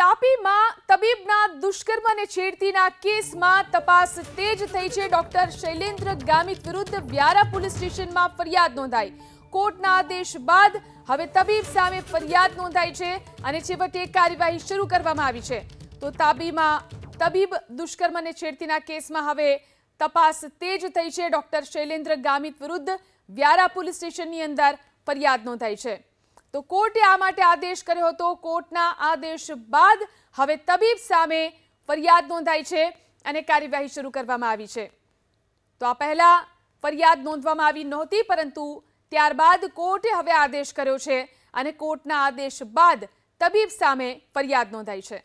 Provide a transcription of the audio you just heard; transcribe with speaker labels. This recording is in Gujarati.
Speaker 1: તાપીમાં તબીબના દુષ્કર્મ અને છેડતીના કેસમાં તપાસ તેજ થઈ છે ડોક્ટર શૈલેન્દ્ર ગામિત વિરુદ્ધ વ્યારા પોલીસ સ્ટેશનમાં ફરિયાદ નોંધાઈ કોર્ટના આદેશ બાદ હવે તબીબ સામે ફરિયાદ નોંધાઈ છે અને છેવટે કાર્યવાહી શરૂ કરવામાં આવી છે તો તાપીમાં તબીબ દુષ્કર્મ અને છેડતીના કેસમાં હવે તપાસ તેજ થઈ છે ડોક્ટર શૈલેન્દ્ર ગામિત વિરુદ્ધ વ્યારા પોલીસ સ્ટેશનની અંદર ફરિયાદ નોંધાઈ છે તો કોર્ટે આ માટે આદેશ કર્યો હતો કોર્ટના આદેશ બાદ હવે તબીબ સામે ફરિયાદ નોંધાઈ છે અને કાર્યવાહી શરૂ કરવામાં આવી છે તો આ પહેલા ફરિયાદ નોંધવામાં આવી નહોતી પરંતુ ત્યારબાદ કોર્ટે હવે આદેશ કર્યો છે અને કોર્ટના આદેશ બાદ તબીબ સામે ફરિયાદ નોંધાઈ છે